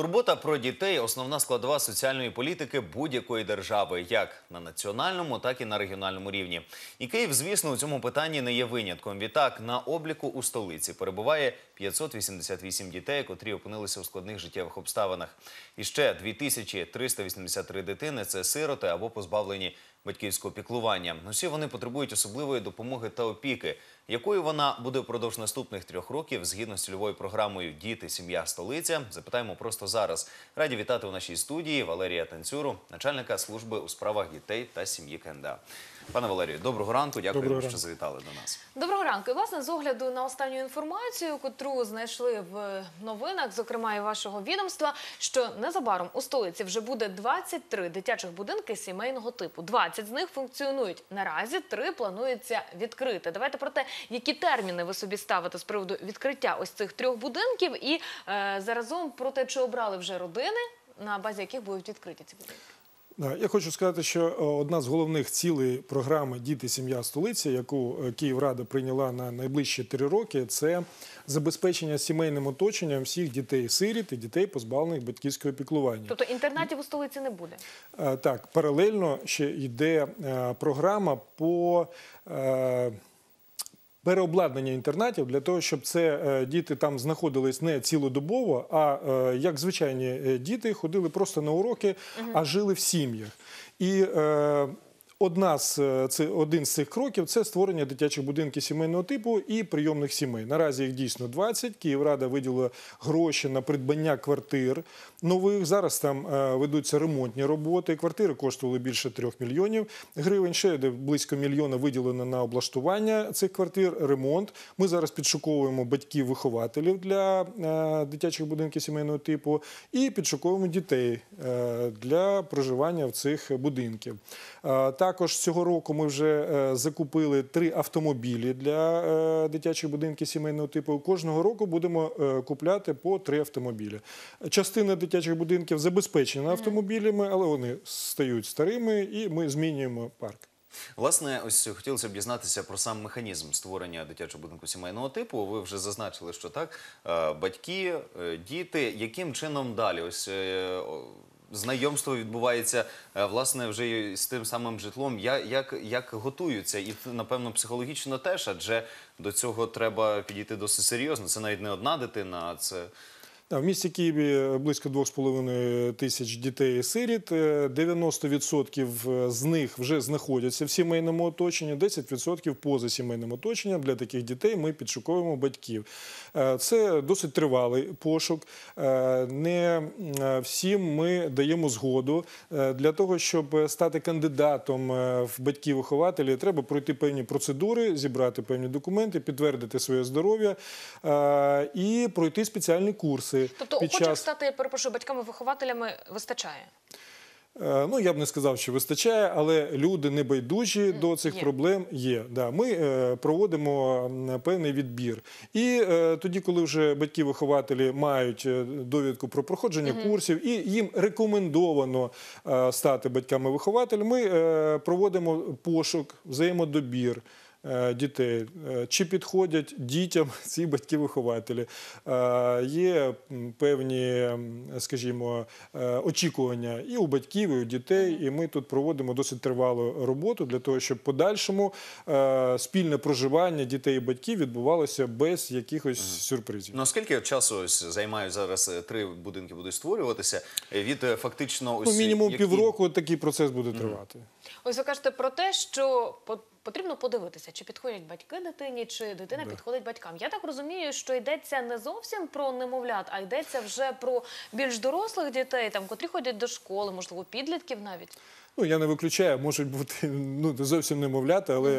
Турбота про дітей основна складова соціальної політики будь-якої держави, як на національному, так і на регіональному рівні. І Київ, звісно, у цьому питанні не є винятком. Відтак на обліку у столиці перебуває 588 дітей, котрі опинилися у складних життєвих обставинах. І ще 2383 дитини це сироти або позбавлені батьківського піклування. Усі вони потребують особливої допомоги та опіки якою вона буде впродовж наступних трьох років згідно з цільовою програмою Діти, сім'я, столиця? Запитаємо просто зараз. Раді вітати у нашій студії Валерія Танцюру, начальника служби у справах дітей та сім'ї КНДА. Пане Валерію, доброго ранку. Дякую, доброго що завітали до нас. Доброго ранку. І, Власне, з огляду на останню інформацію, котру знайшли в новинах, зокрема і вашого відомства, що незабаром у столиці вже буде 23 дитячих будинки сімейного типу. 20 з них функціонують наразі, 3 планується відкрити. Давайте про те які терміни ви собі ставите з приводу відкриття ось цих трьох будинків, і е, заразом про те, чи обрали вже родини, на базі яких будуть відкриті ці будинки. Я хочу сказати, що е, одна з головних цілей програми Діти, сім'я, столиця, яку е, Київрада прийняла на найближчі три роки, це забезпечення сімейним оточенням всіх дітей-сиріт і дітей, позбавлених батьківського піклування. Тобто інтернатів у столиці не буде. Е, так, паралельно ще йде програма по переобладнання інтернатів для того, щоб це е, діти там знаходились не цілодобово, а е, як звичайні е, діти ходили просто на уроки, а жили в сім'ях. І Одна з е, це один з цих кроків це створення дитячих будинків сімейного типу і прийомних сімей. Наразі їх дійсно 20. Київрада виділила гроші на придбання квартир нових. Зараз там е, ведуться ремонтні роботи. Квартири коштували більше трьох мільйонів гривень. Ще близько мільйона виділено на облаштування цих квартир. Ремонт. Ми зараз підшуковуємо батьків-вихователів для е, дитячих будинків сімейного типу і підшуковуємо дітей для проживання в цих будинків. Також цього року ми вже е, закупили три автомобілі для е, дитячих будинків сімейного типу. Кожного року будемо е, купляти по три автомобілі. Частина дитячих будинків забезпечена автомобілями, але вони стають старими, і ми змінюємо парк. Власне, ось хотілося б дізнатися про сам механізм створення дитячого будинку сімейного типу. Ви вже зазначили, що так батьки, діти, яким чином далі ось знайомство відбувається е, власне вже з тим самим житлом. Я як, як готуються, і напевно психологічно теж, адже до цього треба підійти досить серйозно. Це навіть не одна дитина, а це. В місті Києві е, близько 2,5 тисяч дітей сиріт. 90% е, е, з них вже знаходяться в сімейному оточенні, 10% поза сімейним оточенням. Для таких дітей ми підшукуємо батьків. Це досить тривалий пошук. Не всім ми даємо згоду для того, щоб стати кандидатом в батьків-вихователі, треба пройти певні процедури, зібрати певні документи, підтвердити своє здоров'я і пройти спеціальні курси діти. Тобто під охочих час... стати, перепрошую, батьками-вихователями вистачає. Е, ну, я б не сказав, що вистачає, але люди небайдужі mm, до цих є. проблем є. Да, Ми е, проводимо певний відбір. І е, тоді, коли вже батьки-вихователі мають е, довідку про проходження mm -hmm. курсів і їм рекомендовано е, стати батьками-вихователями, ми е, проводимо пошук, взаємодобір. Е, дітей. Е, чи підходять дітям ці батьки-вихователі? Е, є певні, скажімо, очікування і у батьків, і у дітей. І ми тут проводимо досить тривалу роботу для того, щоб подальшому спільне проживання дітей і батьків відбувалося без якихось сюрпризів. Ну, скільки часу займають зараз три будинки, будуть створюватися від фактично ось ну, мінімум півроку. Такий процес буде тривати. Ось ви кажете про те, що потрібно подивитися, чи підходять батьки дитині, чи дитина да. підходить батькам. Я так розумію, що йдеться не зовсім про немовлят, а йдеться вже про більш дорослих дітей, там котрі ходять до школи, можливо, підлітків навіть ну я не виключаю, можуть бути ну не зовсім немовляти, але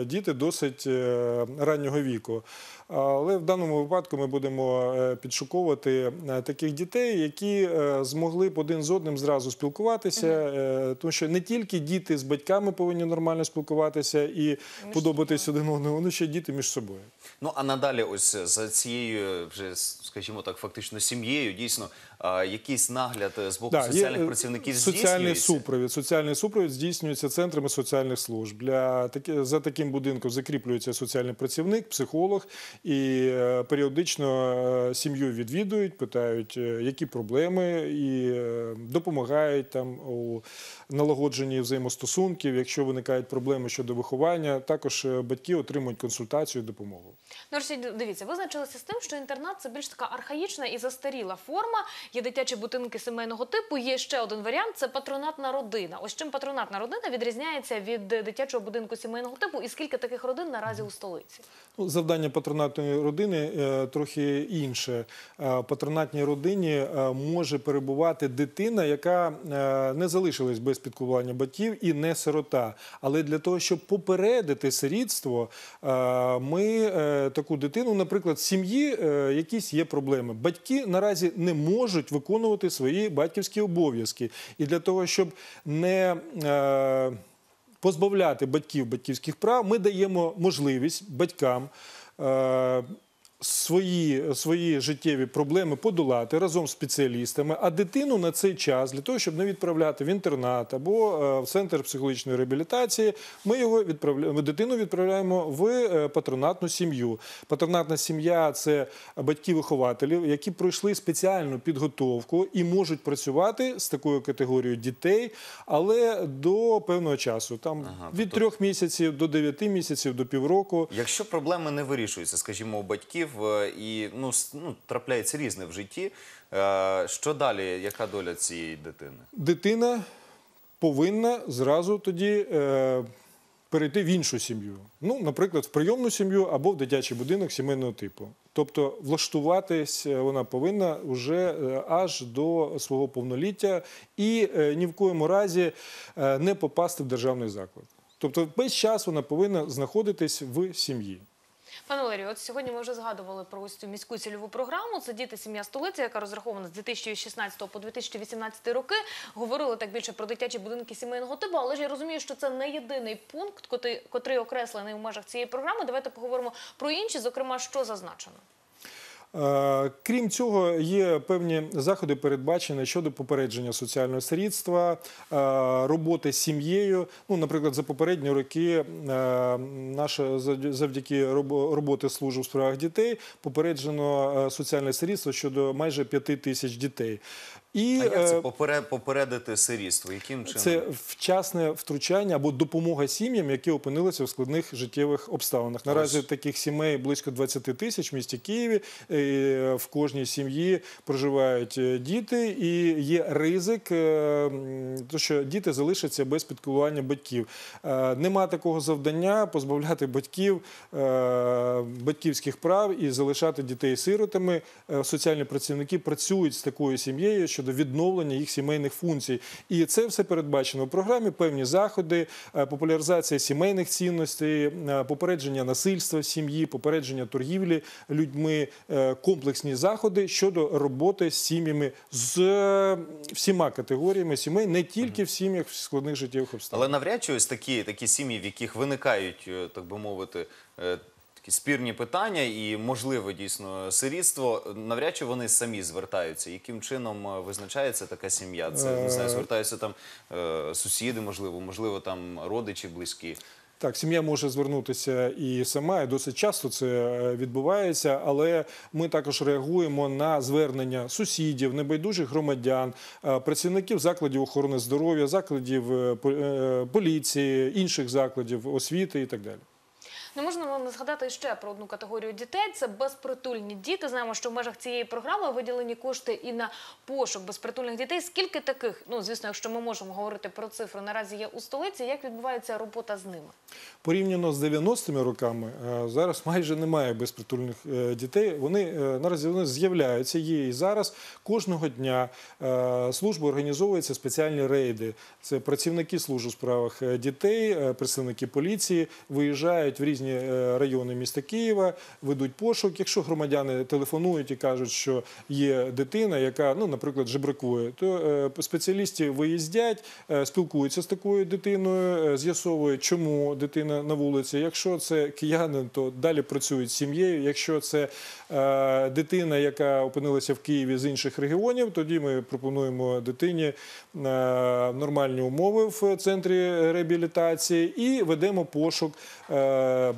е, діти досить е, раннього віку. Але в даному випадку ми будемо е, підшуковувати е, таких дітей, які е, змогли б один з одним зразу спілкуватися, тому що не тільки діти з батьками повинні нормально спілкуватися і подобатись один одному, Вони ще діти між собою. Ну а надалі, ось за цією, вже скажімо так, фактично сім'єю, дійсно якийсь нагляд з боку да, соціальних є працівників соціальний супровід, соціальний Соціальний супровід здійснюється центрами соціальних служб. Для за таким будинком закріплюється соціальний працівник, психолог і е, періодично е, сім'ю відвідують, питають, е, які проблеми, і допомагають там у налагодженні взаємостосунків. Якщо виникають проблеми щодо виховання, також батьки отримують консультацію, і допомогу. Ну, дивіться, визначилися з тим, що інтернат це більш така архаїчна і застаріла форма. Є дитячі будинки сімейного типу. Є ще один варіант це патронатна родина. Ось чим патронатна родина відрізняється від дитячого будинку сімейного типу, і скільки таких родин наразі у столиці? Ну, завдання патронатної родини е, трохи інше. Е, патронатній родині е, може перебувати дитина, яка не залишилась без підкування батьків і не сирота. Але для того, щоб попередити сирітство, ми таку дитину, наприклад, в сім'ї якісь є проблеми. Батьки наразі не можуть виконувати свої батьківські обов'язки, і для того, щоб не не е, позбавляти батьків батьківських прав, ми даємо можливість батькам е, Свої свої життєві проблеми подолати разом з спеціалістами, а дитину на цей час для того, щоб не відправляти в інтернат або е, в центр психологічної реабілітації, ми його відправляємо дитину відправляємо в е, патронатну сім'ю. Патронатна сім'я це батьки-вихователів, які пройшли спеціальну підготовку і можуть працювати з такою категорією дітей, але до певного часу, там ага, від тобто трьох місяців до дев'яти місяців до півроку. Якщо проблеми не вирішуються, скажімо, у батьків батьків, е, і ну, ну трапляється різне в житті. Е, що далі? Яка доля цієї дитини? Дитина повинна зразу тоді. Е... Перейти в іншу сім'ю, ну, наприклад, в прийомну сім'ю або в дитячий будинок сімейного типу. Тобто влаштуватись е, вона повинна вже аж до свого повноліття і ні в коєму разі не попасти в державний заклад. Тобто, весь час вона повинна знаходитись в сім'ї. Пане Валерію, от сьогодні ми вже згадували про ось цю міську цільову програму. Це діти, сім'я столиці, яка розрахована з 2016 по 2018 роки. Говорили так більше про дитячі будинки сімейного типу, але ж я розумію, що це не єдиний пункт, котрий окреслений у межах цієї програми. Давайте поговоримо про інші, зокрема, що зазначено. Е, крім цього, є певні заходи передбачені щодо попередження соціального слідства, е, роботи з сім'єю. Ну, наприклад, за попередні роки е, наша завдяки роботи служб у справах дітей попереджено соціальне слідство щодо майже 5 тисяч дітей. І а як е, це попередити сирітство? Яким чином це вчасне втручання або допомога сім'ям, які опинилися в складних життєвих обставинах? Наразі Ось. таких сімей близько 20 тисяч в місті Києві. Е, в кожній сім'ї проживають е, діти, і є ризик, що діти залишаться без підколування батьків. Нема такого завдання позбавляти батьків батьківських прав і залишати дітей сиротами. Соціальні працівники працюють з такою сім'єю. що щодо відновлення їх сімейних функцій. І це все передбачено в програмі. Певні заходи, е, популяризація сімейних цінностей, е, попередження насильства в сім'ї, попередження торгівлі людьми, е, комплексні заходи щодо роботи з сім'ями з всіма категоріями сімей, не тільки в сім'ях в складних життєвих обставин. Але навряд чи ось такі такі сім'ї, в яких виникають так би мовити такі спірні питання і можливе дійсно сирітство. Навряд чи вони самі звертаються. Яким чином е, визначається така сім'я? Це не знаю, е. звертаються там е, сусіди, можливо, можливо, там родичі близькі. Так, сім'я може звернутися і сама, і досить часто це відбувається, але ми також реагуємо на звернення сусідів, небайдужих громадян, працівників закладів охорони здоров'я, закладів поліції, інших закладів освіти і так далі. Не ну, можна не згадати ще про одну категорію дітей. Це безпритульні діти. Знаємо, що в межах цієї програми виділені кошти і на пошук безпритульних дітей. Скільки таких, ну звісно, якщо ми можемо говорити про цифри, наразі є у столиці. Як відбувається робота з ними? Порівняно з 90-ми роками е, зараз майже немає безпритульних е, дітей. Вони е, наразі вони з'являються. Є і зараз кожного дня служби організовуються спеціальні рейди. Це працівники служби у справах дітей, представники поліції виїжджають в різні різні е, райони міста Києва, ведуть пошук. Якщо громадяни телефонують і кажуть, що є дитина, яка, ну, наприклад, жебракує, то е, спеціалісти виїздять, е, спілкуються з такою дитиною, з'ясовують, чому дитина на вулиці. Якщо це киянин, то далі працюють з сім'єю. Якщо це дитина, яка опинилася в Києві з інших регіонів, тоді ми пропонуємо дитині нормальні умови в центрі реабілітації і ведемо пошук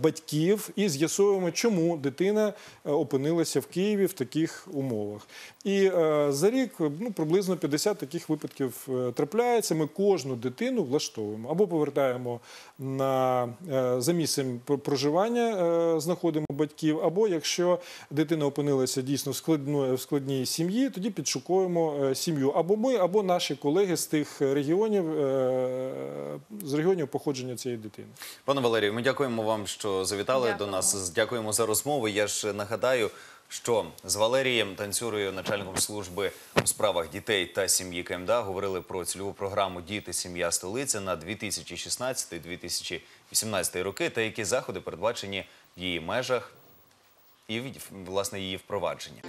батьків і з'ясуємо, чому дитина е, опинилася в Києві в таких умовах. І е, за рік ну, приблизно 50 таких випадків е, трапляється. Ми кожну дитину влаштовуємо або повертаємо на е, за місцем проживання, знаходимо батьків, або якщо дитина опинилася дійсно в складної в складній сім'ї, тоді підшукуємо сім'ю або ми, або наші колеги з тих регіонів з регіонів походження цієї дитини. Пане Валерію, ми дякуємо вам, що завітали Дякую. до нас. Дякуємо за розмову. Я ж нагадаю що з Валерієм Танцюрою, начальником служби у справах дітей та сім'ї КМДА, говорили про цільову програму Діти, сім'я, столиця на 2016-2018 роки, та які заходи передбачені в її межах і власне її впровадження.